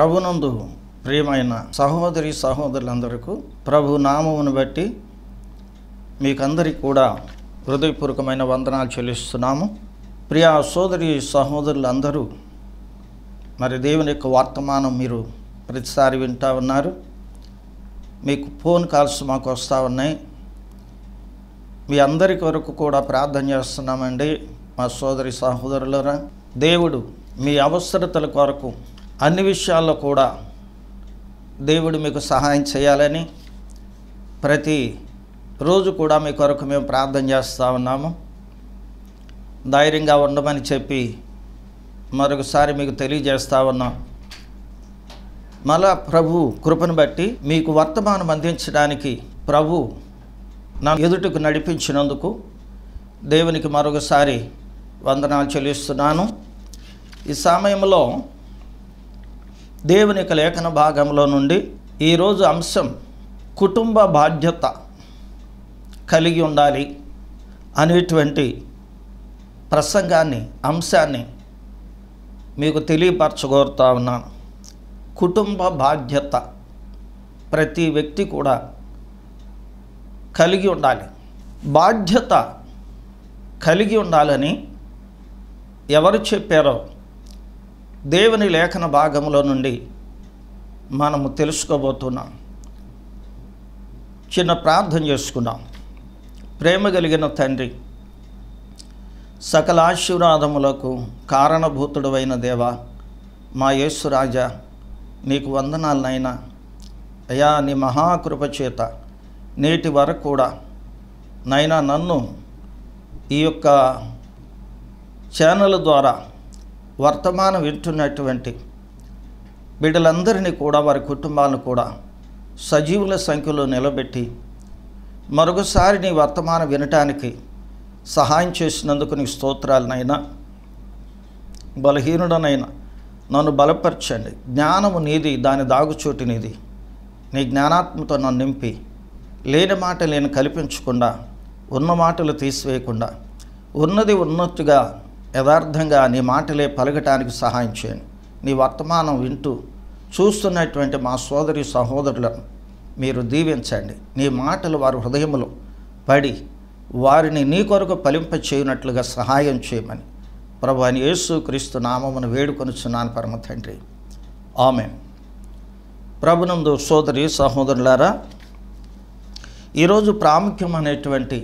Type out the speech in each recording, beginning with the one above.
ప్రభునందు ప్రియమైన సహోదరి సహోదరులందరకు ప్రభు నామమును బట్టి మీకందరికీ కూడా హృదయపూర్వకమైన వందనాలు చెల్లిస్తున్నాము ప్రియ సోదరి సహోదరులందరూ మరి దేవుని యొక్క వర్తమానం మీరు ప్రతిసారి వింటూ ఉన్నారు మీకు ఫోన్ కాల్స్ మాకు వస్తూ ఉన్నాయి మీ అందరి వరకు కూడా ప్రార్థన చేస్తున్నామండి మా సోదరి సహోదరులరా దేవుడు మీ అవసరతల కొరకు అన్ని విషయాల్లో కూడా దేవుడు మీకు సహాయం చేయాలని ప్రతి రోజు కూడా మీ కొరకు మేము ప్రార్థన చేస్తూ ఉన్నాము ధైర్యంగా ఉండమని చెప్పి మరొకసారి మీకు తెలియజేస్తూ ఉన్నాం మళ్ళా ప్రభు కృపను బట్టి మీకు వర్తమానం అందించడానికి ప్రభు నా ఎదుటకు నడిపించినందుకు దేవునికి మరొకసారి వందనాలు చెల్లిస్తున్నాను ఈ సమయంలో దేవుని యొక్క లేఖన భాగంలో నుండి ఈరోజు అంశం కుటుంబ బాధ్యత కలిగి ఉండాలి అనేటువంటి ప్రసంగాన్ని అంశాన్ని మీకు తెలియపరచగోరుతా ఉన్నాను కుటుంబ బాధ్యత ప్రతి వ్యక్తి కూడా కలిగి ఉండాలి బాధ్యత కలిగి ఉండాలని ఎవరు చెప్పారో దేవుని లేఖన భాగంలో నుండి మనము తెలుసుకోబోతున్నాం చిన్న ప్రార్థన చేసుకున్నాం ప్రేమ కలిగిన తండ్రి సకల ఆశీర్వాదములకు అయిన దేవ మా యేసురాజా నీకు వందనాలనైనా అయా నీ మహాకృపచేత నేటి వరకు కూడా నైనా నన్ను ఈ యొక్క ఛానల్ ద్వారా వర్తమానం వింటున్నటువంటి బిడ్డలందరినీ కూడా వారి కుటుంబాలను కూడా సజీవుల సంఖ్యలో నిలబెట్టి మరొకసారి నీ వర్తమానం వినటానికి సహాయం చేసినందుకు నీ స్తోత్రాలనైనా బలహీనుడనైనా నన్ను బలపరచండి జ్ఞానము నీది దాని దాగుచోటి నీది నీ జ్ఞానాత్మతో నన్ను నింపి లేని మాట నేను కల్పించకుండా ఉన్న మాటలు తీసివేయకుండా ఉన్నది ఉన్నట్టుగా యథార్థంగా నీ మాటలే పలగటానికి సహాయం చేయండి నీ వర్తమానం వింటూ చూస్తున్నటువంటి మా సోదరి సహోదరులను మీరు దీవించండి నీ మాటలు వారి హృదయంలో పడి వారిని నీ కొరకు పలింప చేయనట్లుగా సహాయం చేయమని ప్రభు అని యేసు క్రీస్తు నామమును వేడుకొనిచున్నాను పరమ తండ్రి ఆమె ప్రభునందు సోదరి సహోదరులారా ఈరోజు ప్రాముఖ్యం అనేటువంటి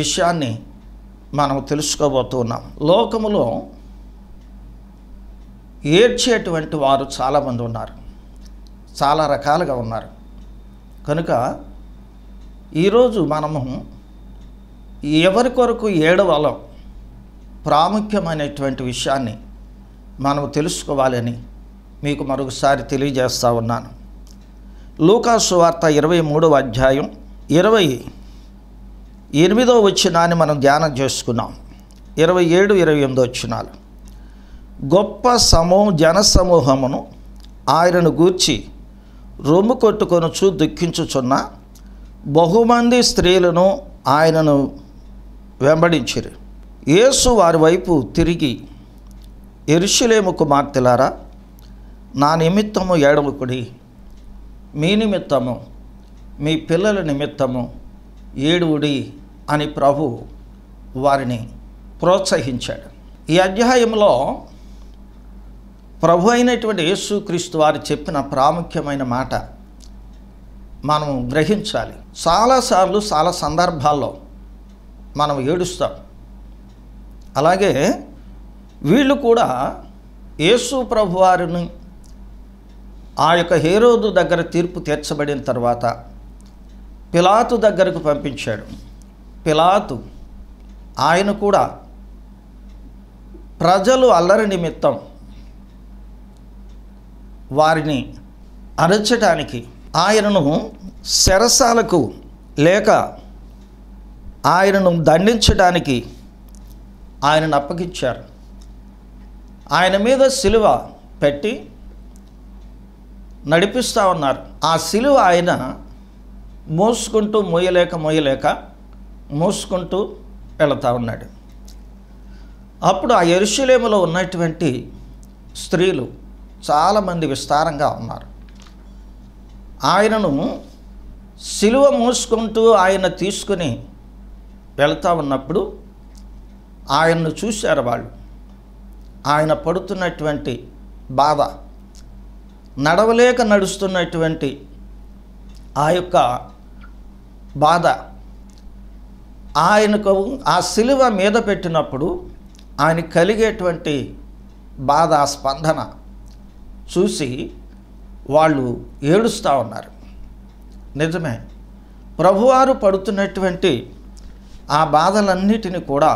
విషయాన్ని మనం తెలుసుకోబోతున్నాం లోకములో ఏడ్చేటువంటి వారు చాలామంది ఉన్నారు చాలా రకాలుగా ఉన్నారు కనుక ఈరోజు మనము ఎవరి కొరకు ఏడవలం ప్రాముఖ్యమైనటువంటి విషయాన్ని మనం తెలుసుకోవాలని మీకు మరొకసారి తెలియజేస్తూ ఉన్నాను లూకాసు వార్త ఇరవై మూడవ అధ్యాయం ఇరవై ఎనిమిదో వచ్చినాన్ని మనం ధ్యానం చేసుకున్నాం ఇరవై ఏడు ఇరవై ఎనిమిదో వచ్చినాలు గొప్ప సమూహ జన సమూహమును ఆయనను గూర్చి రొమ్ము కొట్టుకొనుచు దుఃఖించుచున్న బహుమంది స్త్రీలను ఆయనను వెంబడించిరు యేసు వారి వైపు తిరిగి ఎరుషులేము కుమార్తెలారా నా నిమిత్తము ఏడవకుడి మీ నిమిత్తము మీ పిల్లల నిమిత్తము ఏడువుడి అని ప్రభు వారిని ప్రోత్సహించాడు ఈ అధ్యాయంలో ప్రభు అయినటువంటి యేసుక్రీస్తు వారు చెప్పిన ప్రాముఖ్యమైన మాట మనం గ్రహించాలి చాలాసార్లు చాలా సందర్భాల్లో మనం ఏడుస్తాం అలాగే వీళ్ళు కూడా యేసు ప్రభు వారిని ఆ యొక్క హేరోదు దగ్గర తీర్పు తీర్చబడిన తర్వాత పిలాతు దగ్గరకు పంపించాడు పిలాతు ఆయన కూడా ప్రజలు అల్లరి నిమిత్తం వారిని అరచడానికి ఆయనను శరసాలకు లేక ఆయనను దండించడానికి ఆయనను అప్పగించారు ఆయన మీద సిలువ పెట్టి నడిపిస్తూ ఉన్నారు ఆ సిలువ ఆయన మోసుకుంటూ మోయలేక మోయలేక మోసుకుంటూ వెళతా ఉన్నాడు అప్పుడు ఆ ఎరుశులేములో ఉన్నటువంటి స్త్రీలు చాలామంది విస్తారంగా ఉన్నారు ఆయనను సిలువ మూసుకుంటూ ఆయన తీసుకుని వెళ్తా ఉన్నప్పుడు ఆయన్ను చూశారు వాళ్ళు ఆయన పడుతున్నటువంటి బాధ నడవలేక నడుస్తున్నటువంటి ఆ యొక్క బాధ ఆయనకు ఆ సిలువ మీద పెట్టినప్పుడు ఆయన కలిగేటువంటి బాధ స్పందన చూసి వాళ్ళు ఏడుస్తూ ఉన్నారు నిజమే ప్రభువారు పడుతున్నటువంటి ఆ బాధలన్నిటిని కూడా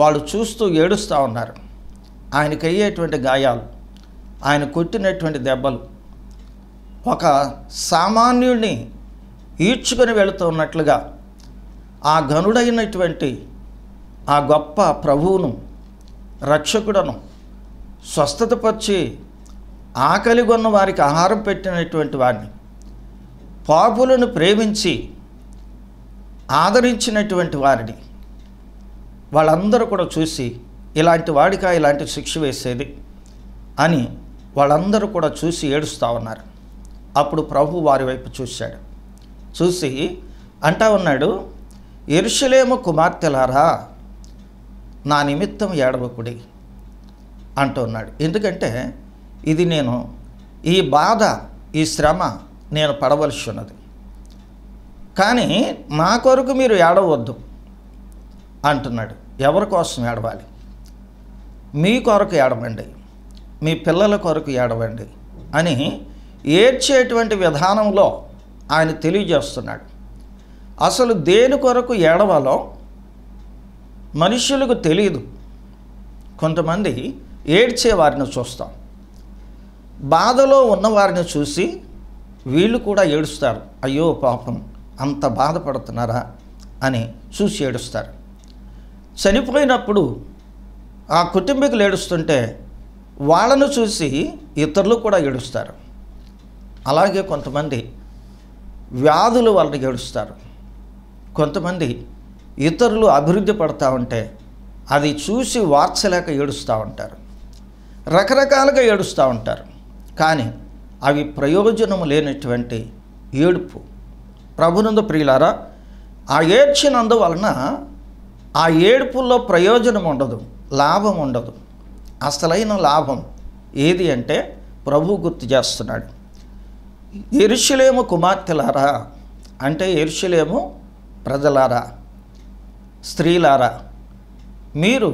వాళ్ళు చూస్తూ ఏడుస్తూ ఉన్నారు ఆయనకి అయ్యేటువంటి గాయాలు ఆయన కొట్టినటువంటి దెబ్బలు ఒక సామాన్యుడిని ఈడ్చుకొని వెళుతున్నట్లుగా ఆ ఘనుడైనటువంటి ఆ గొప్ప ప్రభువును రక్షకుడను స్వస్థతపరిచి ఆకలిగొన్న వారికి ఆహారం పెట్టినటువంటి వాడిని పాపులను ప్రేమించి ఆదరించినటువంటి వారిని వాళ్ళందరూ కూడా చూసి ఇలాంటి వాడిక ఇలాంటి శిక్ష వేసేది అని వాళ్ళందరూ కూడా చూసి ఏడుస్తూ ఉన్నారు అప్పుడు ప్రభు వారి వైపు చూశాడు చూసి అంటా ఉన్నాడు ఎరుషలేము కుమార్తెలారా నా నిమిత్తం ఏడవకుడి అంటున్నాడు ఎందుకంటే ఇది నేను ఈ బాధ ఈ శ్రమ నేను పడవలసి ఉన్నది కానీ నా కొరకు మీరు ఏడవద్దు అంటున్నాడు ఎవరి కోసం ఏడవాలి మీ కొరకు ఏడవండి మీ పిల్లల కొరకు ఏడవండి అని ఏడ్చేటువంటి విధానంలో ఆయన తెలియజేస్తున్నాడు అసలు దేని కొరకు ఏడవాలో మనుషులకు తెలియదు కొంతమంది ఏడ్చే వారిని చూస్తాం బాధలో ఉన్నవారిని చూసి వీళ్ళు కూడా ఏడుస్తారు అయ్యో పాపం అంత బాధపడుతున్నారా అని చూసి ఏడుస్తారు చనిపోయినప్పుడు ఆ కుటుంబీకులు ఏడుస్తుంటే వాళ్ళను చూసి ఇతరులు కూడా ఏడుస్తారు అలాగే కొంతమంది వ్యాధులు వాళ్ళని ఏడుస్తారు కొంతమంది ఇతరులు అభివృద్ధి పడతా ఉంటే అది చూసి వార్చలేక ఏడుస్తూ ఉంటారు రకరకాలుగా ఏడుస్తూ ఉంటారు కానీ అవి ప్రయోజనం లేనటువంటి ఏడుపు ప్రభునందు ప్రియులారా ఆ ఏడ్చినందువలన ఆ ఏడుపుల్లో ప్రయోజనం ఉండదు లాభం ఉండదు అసలైన లాభం ఏది అంటే ప్రభు గుర్తు చేస్తున్నాడు ఎరుషులేము కుమార్తెలారా అంటే ఎరుషులేము ప్రజలారా స్త్రీలారా మీరు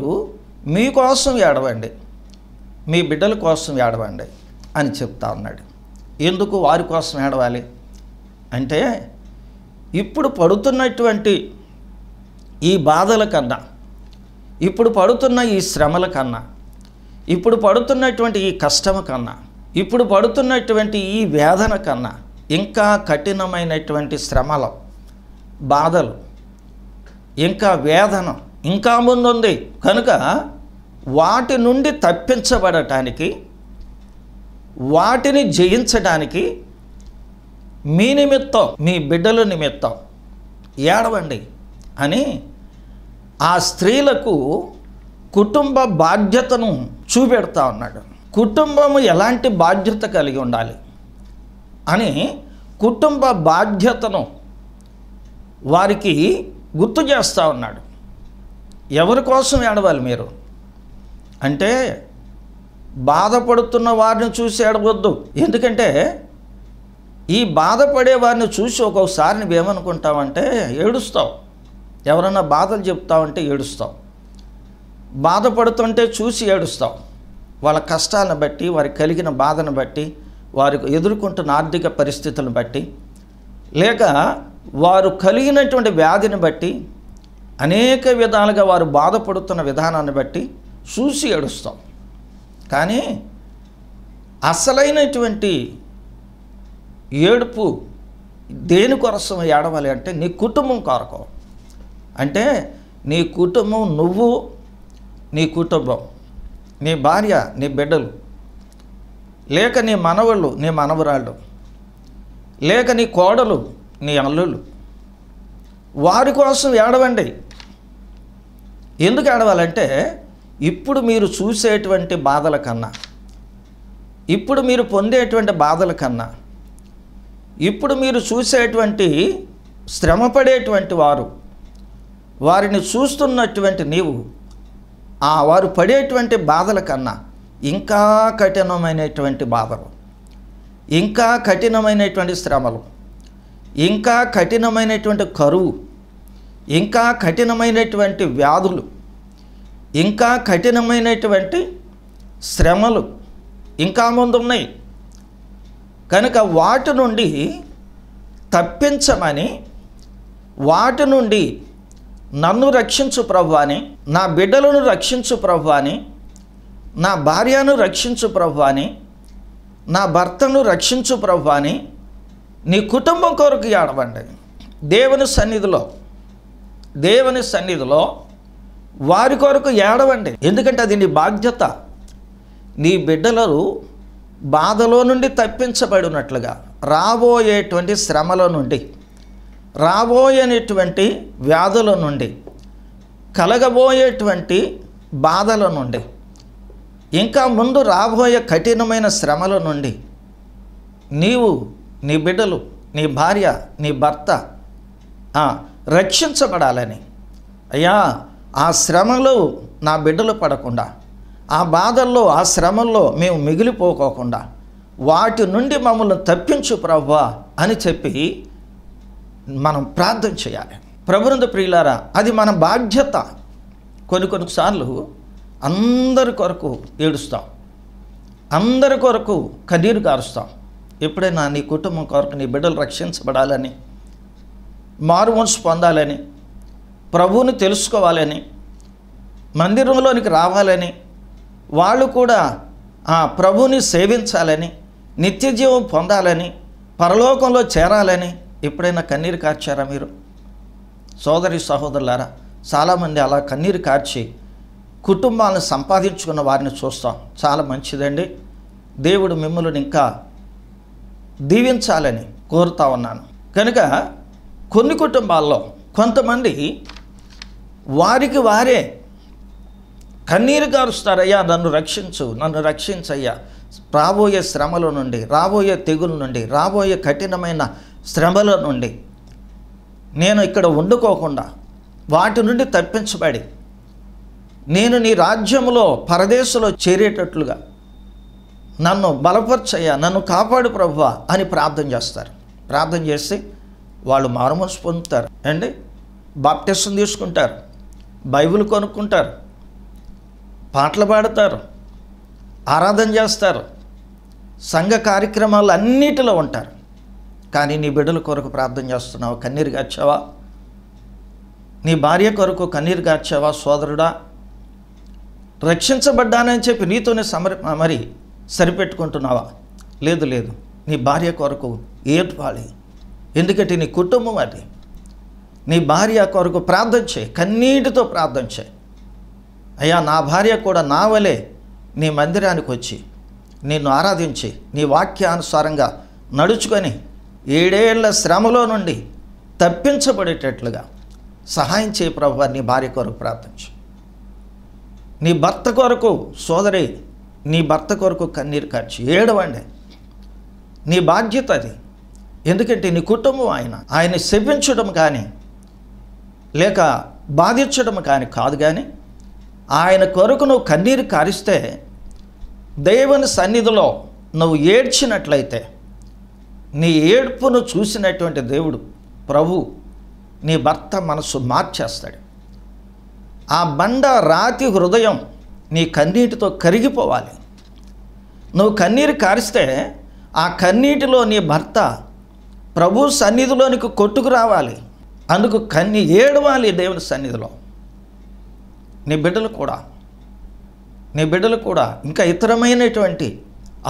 మీకోసం ఏడవండి మీ బిడ్డల కోసం ఏడవండి అని చెప్తా ఉన్నాడు ఎందుకు వారి కోసం ఏడవాలి అంటే ఇప్పుడు పడుతున్నటువంటి ఈ బాధల కన్నా ఇప్పుడు పడుతున్న ఈ శ్రమల కన్నా ఇప్పుడు పడుతున్నటువంటి ఈ కష్టం కన్నా ఇప్పుడు పడుతున్నటువంటి ఈ వేదన కన్నా ఇంకా కఠినమైనటువంటి శ్రమలు బాధలు ఇంకా వేదన ఇంకా ముందుంది కనుక వాటి నుండి తప్పించబడటానికి వాటిని జయించడానికి మీ నిమిత్తం మీ బిడ్డల నిమిత్తం ఏడవండి అని ఆ స్త్రీలకు కుటుంబ బాధ్యతను చూపెడతా ఉన్నాడు కుటుంబము ఎలాంటి బాధ్యత కలిగి ఉండాలి అని కుటుంబ బాధ్యతను వారికి గుర్తు చేస్తూ ఉన్నాడు ఎవరి కోసం ఏడవాలి మీరు అంటే బాధపడుతున్న వారిని చూసి ఏడవద్దు ఎందుకంటే ఈ బాధపడే వారిని చూసి ఒక్కొక్కసారి నువ్వేమనుకుంటావంటే ఏడుస్తావు ఎవరన్నా బాధలు చెప్తావంటే ఏడుస్తావు బాధపడుతుంటే చూసి ఏడుస్తావు వాళ్ళ కష్టాన్ని బట్టి వారికి కలిగిన బాధను బట్టి వారికి ఎదుర్కొంటున్న ఆర్థిక పరిస్థితులను బట్టి లేక వారు కలిగినటువంటి వ్యాధిని బట్టి అనేక విధాలుగా వారు బాధపడుతున్న విధానాన్ని బట్టి చూసి ఏడుస్తాం కానీ అసలైనటువంటి ఏడుపు దేని కొరసం ఏడవాలి అంటే నీ కుటుంబం కొరకు అంటే నీ కుటుంబం నువ్వు నీ కుటుంబం నీ భార్య నీ బిడ్డలు లేక నీ మనవళ్ళు నీ మనవరాళ్ళు లేక నీ కోడలు నీ అల్లుళ్ళు వారి కోసం ఏడవండి ఎందుకు ఏడవాలంటే ఇప్పుడు మీరు చూసేటువంటి బాధల కన్నా ఇప్పుడు మీరు పొందేటువంటి బాధల కన్నా ఇప్పుడు మీరు చూసేటువంటి శ్రమపడేటువంటి వారు వారిని చూస్తున్నటువంటి నీవు ఆ వారు పడేటువంటి బాధల కన్నా ఇంకా కఠినమైనటువంటి బాధలు ఇంకా కఠినమైనటువంటి శ్రమలు ఇంకా కఠినమైనటువంటి కరువు ఇంకా కఠినమైనటువంటి వ్యాధులు ఇంకా కఠినమైనటువంటి శ్రమలు ఇంకా ముందు ఉన్నాయి కనుక వాటి నుండి తప్పించమని వాటి నుండి నన్ను రక్షించు ప్రవ్వాని నా బిడ్డలను రక్షించు ప్రవ్వాని నా భార్యను రక్షించు ప్రవ్వాని నా భర్తను రక్షించు ప్రవ్వాని నీ కుటుంబం కొరకు ఏడవండి దేవుని సన్నిధిలో దేవుని సన్నిధిలో వారి కొరకు ఏడవండి ఎందుకంటే అది నీ బాధ్యత నీ బిడ్డలను బాధలో నుండి తప్పించబడినట్లుగా రాబోయేటువంటి శ్రమల నుండి రాబోయేటువంటి వ్యాధుల నుండి కలగబోయేటువంటి బాధల నుండి ఇంకా ముందు రాబోయే కఠినమైన శ్రమల నుండి నీవు నీ బిడ్డలు నీ భార్య నీ భర్త రక్షించబడాలని అయ్యా ఆ శ్రమలో నా బిడ్డలు పడకుండా ఆ బాధల్లో ఆ శ్రమల్లో మేము మిగిలిపోకోకుండా వాటి నుండి మమ్మల్ని తప్పించు ప్రవ్వా అని చెప్పి మనం ప్రార్థన చేయాలి ప్రభునంద ప్రియులారా అది మన బాధ్యత కొన్ని కొన్నిసార్లు అందరి కొరకు ఏడుస్తాం అందరి కొరకు కన్నీరు కారుస్తాం ఎప్పుడైనా నీ కుటుంబం కొరకు నీ బిడ్డలు రక్షించబడాలని మారుమనసు పొందాలని ప్రభువుని తెలుసుకోవాలని మందిరంలోనికి రావాలని వాళ్ళు కూడా ఆ ప్రభుని సేవించాలని నిత్యజీవం పొందాలని పరలోకంలో చేరాలని ఎప్పుడైనా కన్నీరు కార్చారా మీరు సోదరి సహోదరులారా చాలామంది అలా కన్నీరు కార్చి కుటుంబాలను సంపాదించుకున్న వారిని చూస్తాం చాలా మంచిదండి దేవుడు మిమ్మల్ని ఇంకా దీవించాలని కోరుతా ఉన్నాను కనుక కొన్ని కుటుంబాల్లో కొంతమంది వారికి వారే కన్నీరు గారుస్తారయ్యా నన్ను రక్షించు నన్ను రక్షించయ్యా రాబోయే శ్రమల నుండి రాబోయే తెగుల నుండి రాబోయే కఠినమైన శ్రమల నుండి నేను ఇక్కడ వండుకోకుండా వాటి నుండి తప్పించబడి నేను నీ రాజ్యంలో పరదేశంలో చేరేటట్లుగా నన్ను బలపరచయ్యా నన్ను కాపాడు ప్రభు అని ప్రార్థన చేస్తారు ప్రార్థన చేస్తే వాళ్ళు మారుమనసు పొందుతారు అండి బాప్టిస్టుని తీసుకుంటారు బైబిల్ కొనుక్కుంటారు పాటలు పాడతారు ఆరాధన చేస్తారు సంఘ కార్యక్రమాలు అన్నిటిలో ఉంటారు కానీ నీ బిడ్డల కొరకు ప్రార్థన చేస్తున్నావు కన్నీరు గార్చావా నీ భార్య కొరకు కన్నీరు గార్చావా సోదరుడా రక్షించబడ్డానని చెప్పి నీతోనే సమర మరి సరిపెట్టుకుంటున్నావా లేదు లేదు నీ భార్య కొరకు ఏడ్పాలి ఎందుకంటే నీ కుటుంబం అది నీ భార్య కొరకు ప్రార్థన చే కన్నీటితో ప్రార్థన చే అయ్యా నా భార్య కూడా నా వలే నీ మందిరానికి వచ్చి నిన్ను ఆరాధించి నీ వాక్యానుసారంగా నడుచుకొని ఏడేళ్ల శ్రమలో నుండి తప్పించబడేటట్లుగా సహాయం చేయ ప్రభు నీ భార్య కొరకు ప్రార్థించు నీ భర్త కొరకు సోదరి నీ భర్త కొరకు కన్నీరు ఖర్చు ఏడవండి నీ బాధ్యత అది ఎందుకంటే నీ కుటుంబం ఆయన ఆయన శపించడం కానీ లేక బాధించడం కానీ కాదు కానీ ఆయన కొరకు నువ్వు కన్నీరు కారిస్తే దేవుని సన్నిధిలో నువ్వు ఏడ్చినట్లయితే నీ ఏడ్పును చూసినటువంటి దేవుడు ప్రభు నీ భర్త మనసు మార్చేస్తాడు ఆ బండ రాతి హృదయం నీ కన్నీటితో కరిగిపోవాలి నువ్వు కన్నీరు కారిస్తే ఆ కన్నీటిలో నీ భర్త ప్రభు సన్నిధిలోనికి కొట్టుకు రావాలి అందుకు కన్ని ఏడవాలి దేవుని సన్నిధిలో నీ బిడ్డలు కూడా నీ బిడ్డలు కూడా ఇంకా ఇతరమైనటువంటి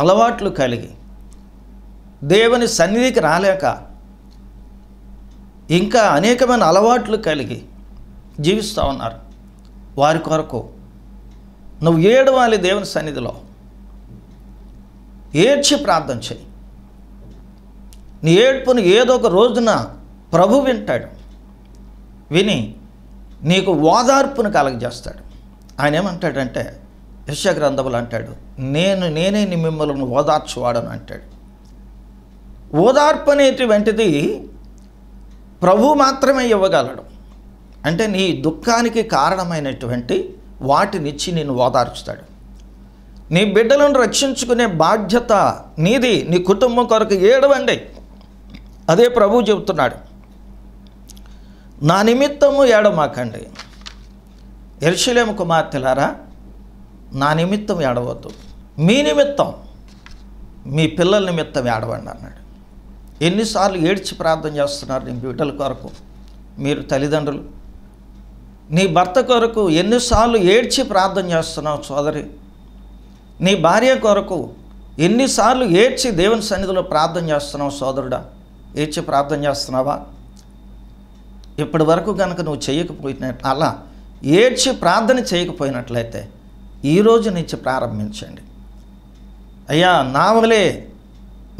అలవాట్లు కలిగి దేవుని సన్నిధికి రాలేక ఇంకా అనేకమైన అలవాట్లు కలిగి జీవిస్తూ ఉన్నారు వారి కొరకు నువ్వు ఏడవాలి దేవుని సన్నిధిలో ఏడ్చి ప్రార్థన చేయి నీ ఏడ్పును ఏదో ఒక రోజున ప్రభు వింటాడు విని నీకు ఓదార్పును కలగజేస్తాడు ఆయన ఏమంటాడంటే యశగ్రంథములు అంటాడు నేను నేనే నీ మిమ్మల్ని ఓదార్చువాడను అంటాడు ఓదార్పు అనేటువంటిది ప్రభు మాత్రమే ఇవ్వగలడు అంటే నీ దుఃఖానికి కారణమైనటువంటి వాటినిచ్చి నేను ఓదార్చుతాడు నీ బిడ్డలను రక్షించుకునే బాధ్యత నీది నీ కుటుంబం కొరకు ఏడవండి అదే ప్రభు చెబుతున్నాడు నా నిమిత్తము ఏడమాకండి కుమార్ కుమార్తెలారా నా నిమిత్తం ఏడవద్దు మీ నిమిత్తం మీ పిల్లల నిమిత్తం ఏడవండి అన్నాడు ఎన్నిసార్లు ఏడ్చి ప్రార్థన చేస్తున్నారు నీ బిడ్డల కొరకు మీరు తల్లిదండ్రులు నీ భర్త కొరకు ఎన్నిసార్లు ఏడ్చి ప్రార్థన చేస్తున్నావు సోదరి నీ భార్య కొరకు ఎన్నిసార్లు ఏడ్చి దేవుని సన్నిధిలో ప్రార్థన చేస్తున్నావు సోదరుడా ఏడ్చి ప్రార్థన చేస్తున్నావా ఇప్పటి వరకు కనుక నువ్వు చేయకపోయిన అలా ఏడ్చి ప్రార్థన చేయకపోయినట్లయితే ఈరోజు నుంచి ప్రారంభించండి అయ్యా నా వలే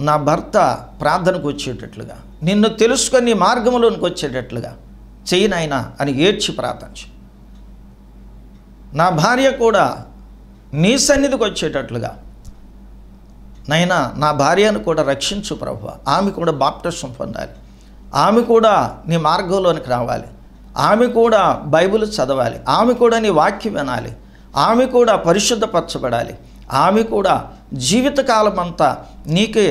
నా భర్త ప్రార్థనకు వచ్చేటట్లుగా నిన్ను తెలుసుకొని మార్గంలోనికి వచ్చేటట్లుగా చేయినైనా అని ఏడ్చి ప్రార్థించు నా భార్య కూడా నీ సన్నిధికి వచ్చేటట్లుగా నైనా నా భార్యను కూడా రక్షించు ప్రభు ఆమె కూడా బాప్టిజం పొందాలి ఆమె కూడా నీ మార్గంలోనికి రావాలి ఆమె కూడా బైబిల్ చదవాలి ఆమె కూడా నీ వాక్యం వినాలి ఆమె కూడా పరిశుద్ధపరచబడాలి ఆమె కూడా జీవితకాలం అంతా నీకే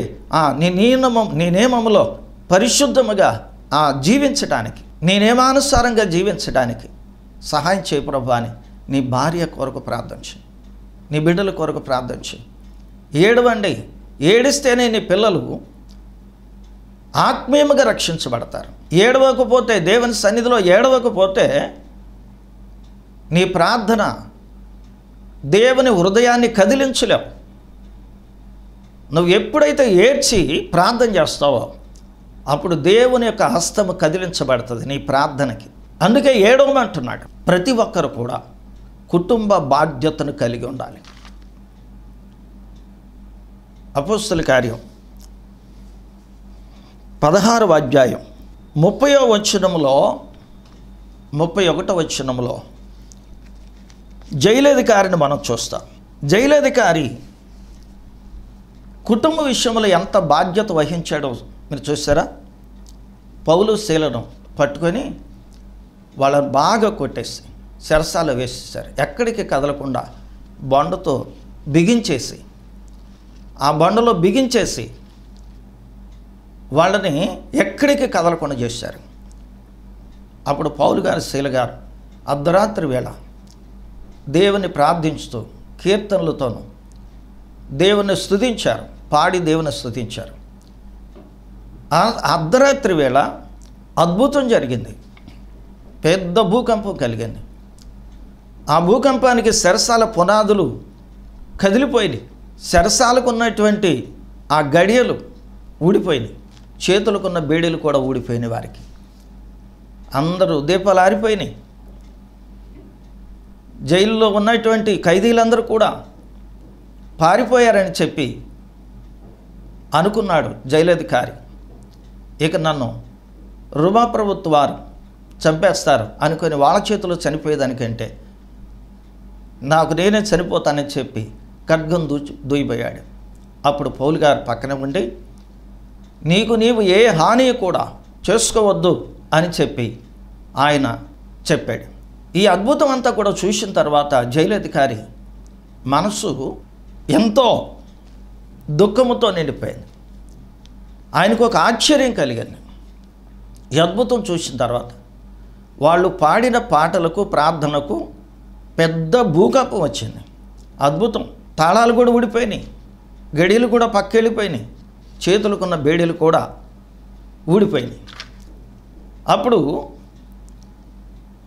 నీ నియమం నీ నియమంలో పరిశుద్ధముగా జీవించటానికి నేనేమానుసారంగా జీవించడానికి సహాయం చేయ ప్రభు అని నీ భార్య కొరకు ప్రార్థన చేయి నీ బిడ్డల కొరకు ప్రార్థన చేయి ఏడవండి ఏడిస్తేనే నీ పిల్లలు ఆత్మీయంగా రక్షించబడతారు ఏడవకపోతే దేవుని సన్నిధిలో ఏడవకపోతే నీ ప్రార్థన దేవుని హృదయాన్ని కదిలించలేవు నువ్వు ఎప్పుడైతే ఏడ్చి ప్రార్థన చేస్తావో అప్పుడు దేవుని యొక్క హస్తము కదిలించబడుతుంది నీ ప్రార్థనకి అందుకే ఏడవమంటున్నాడు ప్రతి ఒక్కరు కూడా కుటుంబ బాధ్యతను కలిగి ఉండాలి అపోస్తుల కార్యం పదహారవ అధ్యాయం ముప్పయో వచ్చినములో ముప్పై ఒకటో వచ్చినములో జైలధికారిని మనం చూస్తాం జైలధికారి కుటుంబ విషయంలో ఎంత బాధ్యత వహించాడో మీరు చూస్తారా పౌలు శీలను పట్టుకొని వాళ్ళని బాగా కొట్టేసి చెరసాలు వేసేసారు ఎక్కడికి కదలకుండా బండతో బిగించేసి ఆ బండలో బిగించేసి వాళ్ళని ఎక్కడికి కదలకుండా చేశారు అప్పుడు పౌలు గారు శీల గారు అర్ధరాత్రి వేళ దేవుని ప్రార్థించుతూ కీర్తనలతోనూ దేవుని స్థుతించారు పాడి దేవుని స్థుతించారు అర్ధరాత్రి వేళ అద్భుతం జరిగింది పెద్ద భూకంపం కలిగింది ఆ భూకంపానికి శరసాల పునాదులు కదిలిపోయినాయి సరసాలకు ఉన్నటువంటి ఆ గడియలు ఊడిపోయినాయి చేతులకున్న బేడీలు కూడా ఊడిపోయినాయి వారికి అందరూ దీపాలు ఆరిపోయినాయి జైల్లో ఉన్నటువంటి ఖైదీలందరూ కూడా పారిపోయారని చెప్పి అనుకున్నాడు జైలధికారి ఇక నన్ను రుమా ప్రభుత్వారు చంపేస్తారు అనుకుని వాళ్ళ చేతిలో చనిపోయేదానికంటే నాకు నేనే చనిపోతానని చెప్పి ఖడ్గం దూచి దూయిపోయాడు అప్పుడు పౌలు గారు పక్కన ఉండి నీకు నీవు ఏ హాని కూడా చేసుకోవద్దు అని చెప్పి ఆయన చెప్పాడు ఈ అద్భుతం అంతా కూడా చూసిన తర్వాత జైలధికారి మనసు ఎంతో దుఃఖముతో నిండిపోయింది ఆయనకు ఒక ఆశ్చర్యం కలిగింది ఈ అద్భుతం చూసిన తర్వాత వాళ్ళు పాడిన పాటలకు ప్రార్థనకు పెద్ద భూకంపం వచ్చింది అద్భుతం తాళాలు కూడా ఊడిపోయినాయి గడియలు కూడా పక్కెళ్ళిపోయినాయి చేతులకున్న బేడీలు కూడా ఊడిపోయినాయి అప్పుడు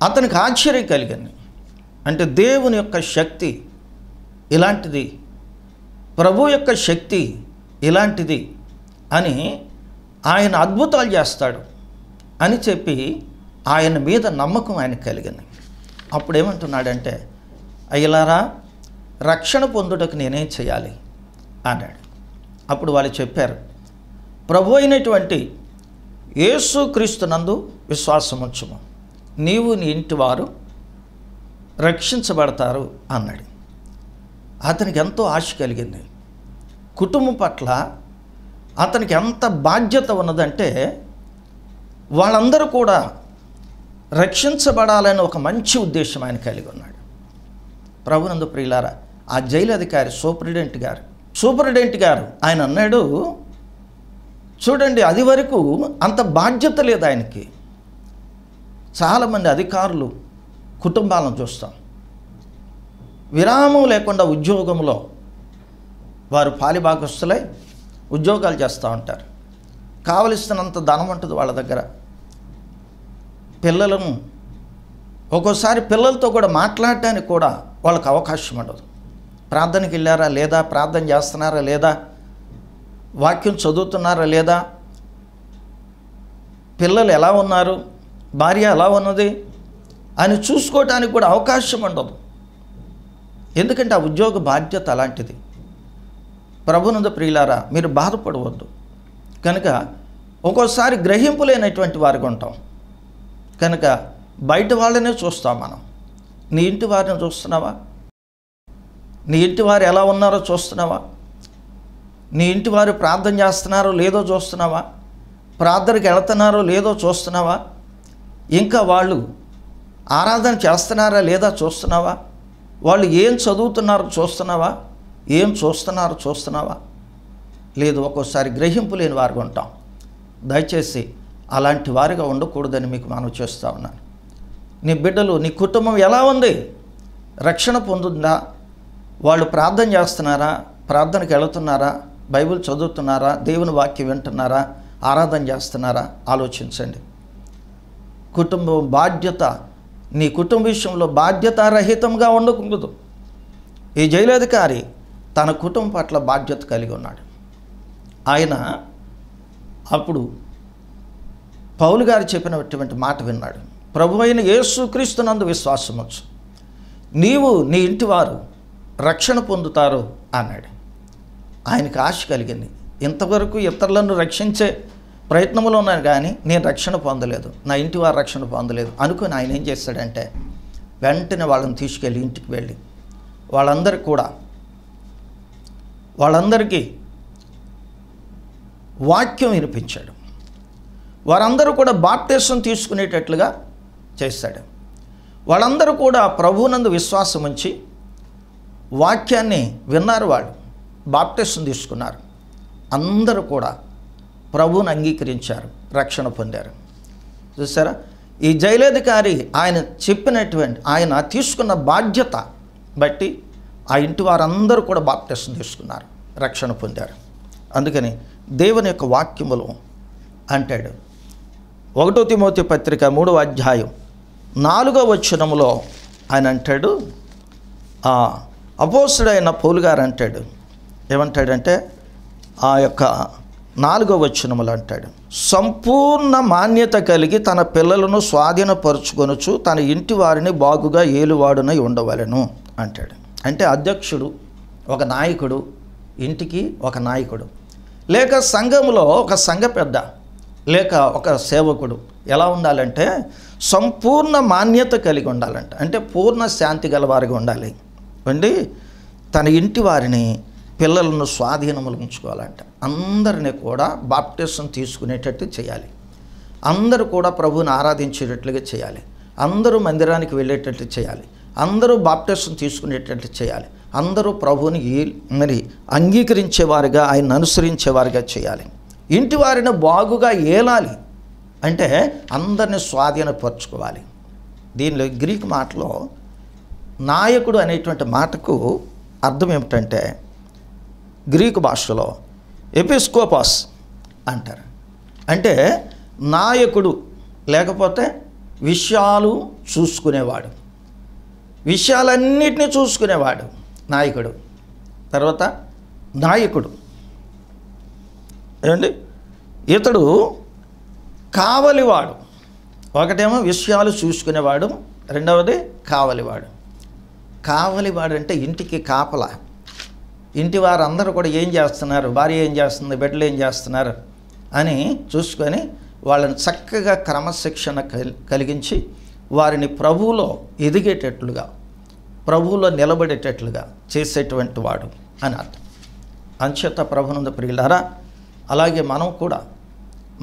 అతనికి ఆశ్చర్యం కలిగింది అంటే దేవుని యొక్క శక్తి ఇలాంటిది ప్రభు యొక్క శక్తి ఇలాంటిది అని ఆయన అద్భుతాలు చేస్తాడు అని చెప్పి ఆయన మీద నమ్మకం ఆయనకు కలిగింది అప్పుడు ఏమంటున్నాడంటే అయ్యలారా రక్షణ పొందుటకు నేనేం చేయాలి అన్నాడు అప్పుడు వాళ్ళు చెప్పారు ప్రభు అయినటువంటి విశ్వాసం విశ్వాసముంచుము నీవు నీ ఇంటి వారు రక్షించబడతారు అన్నాడు అతనికి ఎంతో ఆశ కలిగింది కుటుంబం పట్ల అతనికి ఎంత బాధ్యత ఉన్నదంటే వాళ్ళందరూ కూడా రక్షించబడాలని ఒక మంచి ఉద్దేశం ఆయన కలిగి ఉన్నాడు ప్రభునందు ప్రియులారా ఆ జైలు అధికారి సూపరింటెంట్ గారు సూపరింటెంట్ గారు ఆయన అన్నాడు చూడండి అది వరకు అంత బాధ్యత లేదు ఆయనకి చాలామంది అధికారులు కుటుంబాలను చూస్తాం విరామం లేకుండా ఉద్యోగంలో వారు పాలిభాగస్తులై ఉద్యోగాలు చేస్తూ ఉంటారు కావలసినంత ధనం ఉంటుంది వాళ్ళ దగ్గర పిల్లలను ఒక్కోసారి పిల్లలతో కూడా మాట్లాడటానికి కూడా వాళ్ళకి అవకాశం ఉండదు ప్రార్థనకి వెళ్ళారా లేదా ప్రార్థన చేస్తున్నారా లేదా వాక్యం చదువుతున్నారా లేదా పిల్లలు ఎలా ఉన్నారు భార్య ఎలా ఉన్నది అని చూసుకోవటానికి కూడా అవకాశం ఉండదు ఎందుకంటే ఆ ఉద్యోగ బాధ్యత అలాంటిది ప్రభునంద ప్రియులారా మీరు బాధపడవద్దు కనుక ఒక్కోసారి గ్రహింపు లేనటువంటి వారికి ఉంటాం కనుక బయట వాళ్ళనే చూస్తాం మనం నీ ఇంటి వారిని చూస్తున్నావా నీ ఇంటి వారు ఎలా ఉన్నారో చూస్తున్నావా నీ ఇంటి వారు ప్రార్థన చేస్తున్నారో లేదో చూస్తున్నావా ప్రార్థనకి వెళుతున్నారో లేదో చూస్తున్నావా ఇంకా వాళ్ళు ఆరాధన చేస్తున్నారా లేదా చూస్తున్నావా వాళ్ళు ఏం చదువుతున్నారో చూస్తున్నావా ఏం చూస్తున్నారు చూస్తున్నావా లేదు ఒక్కోసారి గ్రహింపు లేని వారుగా ఉంటాం దయచేసి అలాంటి వారిగా ఉండకూడదని మీకు మనం చేస్తూ ఉన్నాను నీ బిడ్డలు నీ కుటుంబం ఎలా ఉంది రక్షణ పొందుందా వాళ్ళు ప్రార్థన చేస్తున్నారా ప్రార్థనకి వెళుతున్నారా బైబిల్ చదువుతున్నారా దేవుని వాక్యం వింటున్నారా ఆరాధన చేస్తున్నారా ఆలోచించండి కుటుంబం బాధ్యత నీ కుటుంబ విషయంలో బాధ్యతారహితంగా ఉండకూడదు ఈ జైలధికారి తన కుటుంబం పట్ల బాధ్యత కలిగి ఉన్నాడు ఆయన అప్పుడు పౌలు గారు చెప్పినటువంటి మాట విన్నాడు ప్రభు అయిన యేసుక్రీస్తునందు వచ్చు నీవు నీ ఇంటివారు రక్షణ పొందుతారు అన్నాడు ఆయనకు ఆశ కలిగింది ఇంతవరకు ఇతరులను రక్షించే ప్రయత్నంలో ఉన్నాను కానీ నేను రక్షణ పొందలేదు నా ఇంటి వారు రక్షణ పొందలేదు అనుకుని ఆయన ఏం చేస్తాడంటే వెంటనే వాళ్ళని తీసుకెళ్ళి ఇంటికి వెళ్ళి వాళ్ళందరికీ కూడా వాళ్ళందరికీ వాక్యం వినిపించాడు వారందరూ కూడా బాప్తీసం తీసుకునేటట్లుగా చేశాడు వాళ్ళందరూ కూడా ప్రభువునందు విశ్వాసం ఉంచి వాక్యాన్ని విన్నారు వాళ్ళు బాప్తీసం తీసుకున్నారు అందరూ కూడా ప్రభువును అంగీకరించారు రక్షణ పొందారు చూసారా ఈ జైలాధికారి ఆయన చెప్పినటువంటి ఆయన తీసుకున్న బాధ్యత బట్టి ఆ ఇంటి వారందరూ కూడా బాప్తిష్టం తీసుకున్నారు రక్షణ పొందారు అందుకని దేవుని యొక్క వాక్యములు అంటాడు ఒకటో తిమోతి పత్రిక మూడవ అధ్యాయం నాలుగవ వచనములో ఆయన అంటాడు అపోసుడైన పౌలు గారు అంటాడు ఏమంటాడంటే ఆ యొక్క నాలుగవ వచనములు అంటాడు సంపూర్ణ మాన్యత కలిగి తన పిల్లలను స్వాధీనపరుచుకొనుచు తన ఇంటి వారిని బాగుగా ఏలువాడునై ఉండవలను అంటాడు అంటే అధ్యక్షుడు ఒక నాయకుడు ఇంటికి ఒక నాయకుడు లేక సంఘంలో ఒక సంఘ పెద్ద లేక ఒక సేవకుడు ఎలా ఉండాలంటే సంపూర్ణ మాన్యత కలిగి ఉండాలంట అంటే పూర్ణ శాంతి గలవారిగా ఉండాలి అండి తన ఇంటి వారిని పిల్లలను స్వాధీనములు ఉంచుకోవాలంట అందరిని కూడా బాప్టిజం తీసుకునేటట్టు చేయాలి అందరూ కూడా ప్రభువుని ఆరాధించేటట్లుగా చేయాలి అందరూ మందిరానికి వెళ్ళేటట్టు చేయాలి అందరూ బాప్టిస్టుం తీసుకునేటట్టు చేయాలి అందరూ ప్రభువుని మరి అంగీకరించేవారుగా ఆయన అనుసరించేవారుగా చేయాలి ఇంటి వారిని బాగుగా ఏలాలి అంటే అందరిని స్వాధీనపరచుకోవాలి దీనిలో గ్రీక్ మాటలో నాయకుడు అనేటువంటి మాటకు అర్థం ఏమిటంటే గ్రీకు భాషలో ఎపిస్కోపాస్ అంటారు అంటే నాయకుడు లేకపోతే విషయాలు చూసుకునేవాడు విషయాలన్నిటినీ చూసుకునేవాడు నాయకుడు తర్వాత నాయకుడు ఏమండి ఇతడు కావలివాడు ఒకటేమో విషయాలు చూసుకునేవాడు రెండవది కావలివాడు కావలివాడు అంటే ఇంటికి కాపల ఇంటి వారందరూ కూడా ఏం చేస్తున్నారు భార్య ఏం చేస్తుంది బిడ్డలు ఏం చేస్తున్నారు అని చూసుకొని వాళ్ళని చక్కగా క్రమశిక్షణ కలిగించి వారిని ప్రభువులో ఎదిగేటట్లుగా ప్రభువులో నిలబడేటట్లుగా చేసేటువంటి వాడు అని అర్థం అంచేత ప్రభునంద ప్రియులారా అలాగే మనం కూడా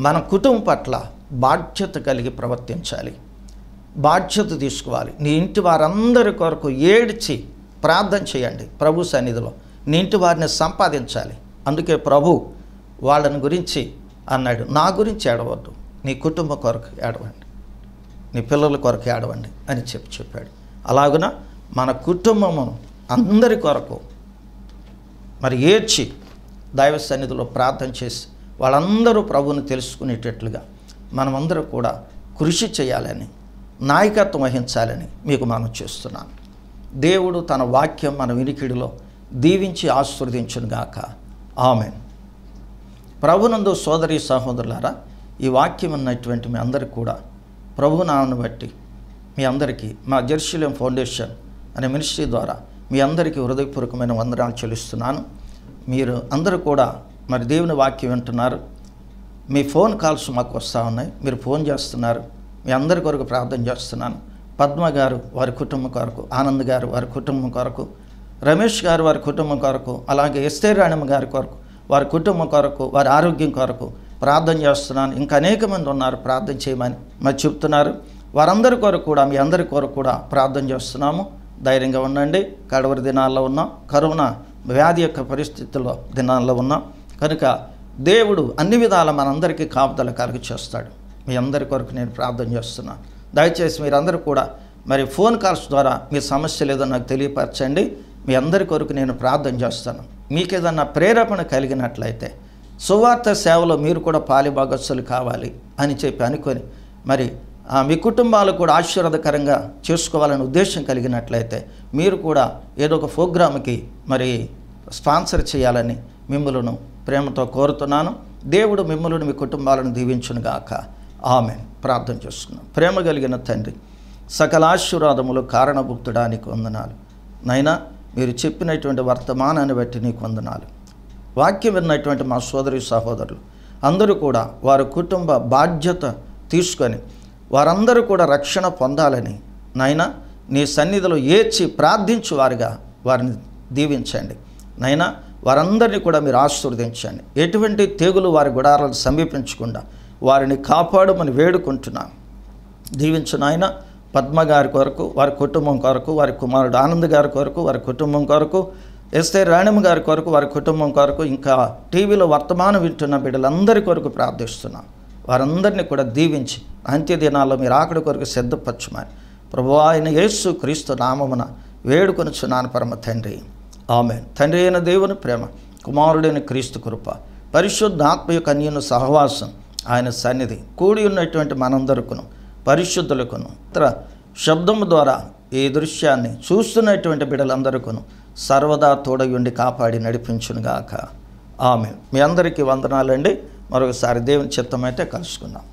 మన కుటుంబం పట్ల బాధ్యత కలిగి ప్రవర్తించాలి బాధ్యత తీసుకోవాలి నీ ఇంటి వారందరి కొరకు ఏడ్చి ప్రార్థన చేయండి ప్రభు సన్నిధిలో నీ ఇంటి వారిని సంపాదించాలి అందుకే ప్రభు వాళ్ళని గురించి అన్నాడు నా గురించి ఏడవద్దు నీ కుటుంబ కొరకు ఏడవండి నీ పిల్లల కొరకు ఏడవండి అని చెప్పి చెప్పాడు అలాగున మన కుటుంబము అందరి కొరకు మరి ఏడ్చి దైవ సన్నిధిలో ప్రార్థన చేసి వాళ్ళందరూ ప్రభువుని తెలుసుకునేటట్లుగా మనమందరూ కూడా కృషి చేయాలని నాయకత్వం వహించాలని మీకు మనం చేస్తున్నాను దేవుడు తన వాక్యం మన వినికిడిలో దీవించి గాక ఆమె ప్రభునందు సోదరి సహోదరులారా ఈ వాక్యం ఉన్నటువంటి మీ అందరికీ కూడా ప్రభు బట్టి మీ అందరికీ మా జెర్షిలియం ఫౌండేషన్ అనే మినిస్ట్రీ ద్వారా మీ అందరికీ హృదయపూర్వకమైన వందనాలు చెల్లిస్తున్నాను మీరు అందరూ కూడా మరి దేవుని వాక్యం వింటున్నారు మీ ఫోన్ కాల్స్ మాకు వస్తూ ఉన్నాయి మీరు ఫోన్ చేస్తున్నారు మీ అందరి కొరకు ప్రార్థన చేస్తున్నాను పద్మ గారు వారి కుటుంబం కొరకు ఆనంద్ గారు వారి కుటుంబం కొరకు రమేష్ గారు వారి కుటుంబం కొరకు అలాగే ఎస్తే రాణమ్మ గారి కొరకు వారి కుటుంబం కొరకు వారి ఆరోగ్యం కొరకు ప్రార్థన చేస్తున్నాను ఇంకా అనేక మంది ఉన్నారు ప్రార్థన చేయమని మరి చెప్తున్నారు వారందరి కొరకు కూడా మీ అందరి కొరకు కూడా ప్రార్థన చేస్తున్నాము ధైర్యంగా ఉండండి కడవరి దినాల్లో ఉన్నాం కరోనా వ్యాధి యొక్క పరిస్థితుల్లో దినాల్లో ఉన్నాం కనుక దేవుడు అన్ని విధాల మనందరికీ కాపుదల కలిగి చేస్తాడు మీ అందరి కొరకు నేను ప్రార్థన చేస్తున్నాను దయచేసి మీరందరూ కూడా మరి ఫోన్ కాల్స్ ద్వారా మీ సమస్య లేదో నాకు తెలియపరచండి మీ అందరి కొరకు నేను ప్రార్థన చేస్తాను మీకు ఏదన్నా ప్రేరేపణ కలిగినట్లయితే సువార్త సేవలో మీరు కూడా పాలి భాగస్సులు కావాలి అని చెప్పి అనుకొని మరి మీ కుటుంబాలు కూడా ఆశీర్వాదకరంగా చేసుకోవాలనే ఉద్దేశం కలిగినట్లయితే మీరు కూడా ఏదో ఒక ప్రోగ్రామ్కి మరి స్పాన్సర్ చేయాలని మిమ్మలను ప్రేమతో కోరుతున్నాను దేవుడు మిమ్మల్ని మీ కుటుంబాలను దీవించునుగాక ఆమె ప్రార్థన చేస్తున్నాం ప్రేమ కలిగిన తండ్రి సకల ఆశీర్వాదములు కారణభుక్తుడానికి వందనాలు నైనా మీరు చెప్పినటువంటి వర్తమానాన్ని బట్టి నీకు వందనాలు వాక్యం విన్నటువంటి మా సోదరి సహోదరులు అందరూ కూడా వారి కుటుంబ బాధ్యత తీసుకొని వారందరూ కూడా రక్షణ పొందాలని నాయన నీ సన్నిధిలో ఏచి ప్రార్థించు వారిగా వారిని దీవించండి నైనా వారందరినీ కూడా మీరు ఆశీర్వదించండి ఎటువంటి తెగులు వారి గుడారాలను సమీపించకుండా వారిని కాపాడమని వేడుకుంటున్నా దీవించు నాయన పద్మ గారి కొరకు వారి కుటుంబం కొరకు వారి కుమారుడు ఆనంద్ గారి కొరకు వారి కుటుంబం కొరకు ఎస్ఏ రాణిమ్మ గారి కొరకు వారి కుటుంబం కొరకు ఇంకా టీవీలో వర్తమానం వింటున్న బిడ్డలందరి కొరకు ప్రార్థిస్తున్నాం వారందరినీ కూడా దీవించి అంత్యదినాల్లో మీరు ఆకడి కొరకు సిద్ధపరచమని ప్రభు ఆయన యేసు క్రీస్తు నామమున చున్నాను పరమ తండ్రి ఆమె తండ్రి అయిన దేవుని ప్రేమ కుమారుడైన క్రీస్తు కృప పరిశుద్ధాత్మ యొక్క అన్యుని సహవాసం ఆయన సన్నిధి కూడి ఉన్నటువంటి మనందరికును పరిశుద్ధులకును ఇతర శబ్దము ద్వారా ఈ దృశ్యాన్ని చూస్తున్నటువంటి బిడ్డలందరికీ సర్వదా తోడయుండి కాపాడి నడిపించునుగాక ఆమె మీ అందరికీ వందనాలండి మరొకసారి దేవుని చిత్తమైతే కలుసుకుందాం